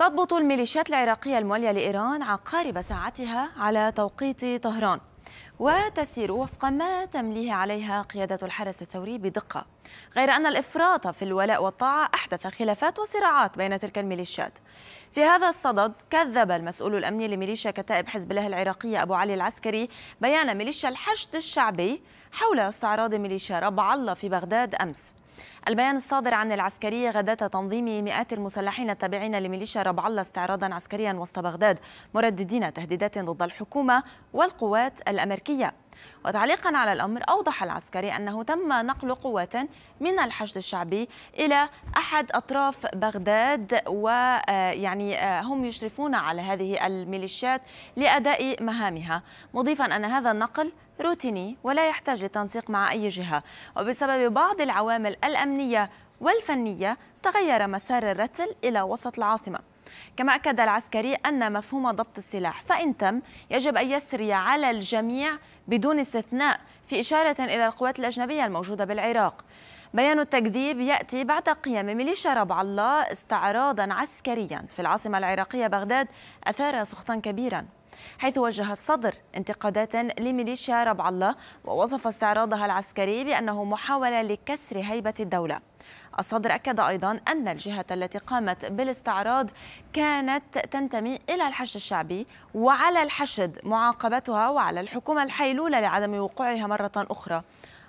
تضبط الميليشيات العراقية الموالية لإيران عقارب ساعتها على توقيت طهران وتسير وفق ما تمليه عليها قيادة الحرس الثوري بدقة غير أن الإفراط في الولاء والطاعة أحدث خلافات وصراعات بين تلك الميليشيات في هذا الصدد كذب المسؤول الأمني لميليشيا كتائب حزب الله العراقية أبو علي العسكري بيان ميليشيا الحشد الشعبي حول استعراض ميليشيا ربع الله في بغداد أمس البيان الصادر عن العسكرية غداة تنظيم مئات المسلحين التابعين لميليشيا ربع الله استعراضا عسكريا وسط بغداد مرددين تهديدات ضد الحكومة والقوات الأمريكية وتعليقا على الأمر أوضح العسكري أنه تم نقل قوات من الحشد الشعبي إلى أحد أطراف بغداد ويعني آه، آه، هم يشرفون على هذه الميليشيات لأداء مهامها مضيفا أن هذا النقل روتيني ولا يحتاج لتنسيق مع أي جهة وبسبب بعض العوامل الأمنية والفنية تغير مسار الرتل إلى وسط العاصمة كما أكد العسكري أن مفهوم ضبط السلاح فإن تم يجب أن يسري على الجميع بدون استثناء في إشارة إلى القوات الأجنبية الموجودة بالعراق بيان التكذيب يأتي بعد قيام ميليشيا ربع الله استعراضا عسكريا في العاصمة العراقية بغداد أثار سخطا كبيرا حيث وجه الصدر انتقادات لميليشيا ربع الله ووصف استعراضها العسكري بأنه محاولة لكسر هيبة الدولة الصدر أكد أيضا أن الجهة التي قامت بالاستعراض كانت تنتمي إلى الحشد الشعبي وعلى الحشد معاقبتها وعلى الحكومة الحيلولة لعدم وقوعها مرة أخرى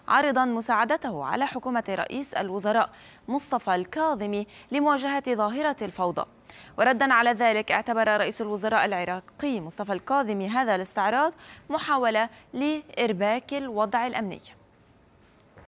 عارضا مساعدته على حكومة رئيس الوزراء مصطفى الكاظمي لمواجهة ظاهرة الفوضى وردا على ذلك اعتبر رئيس الوزراء العراقي مصطفى الكاظمي هذا الاستعراض محاولة لإرباك الوضع الأمني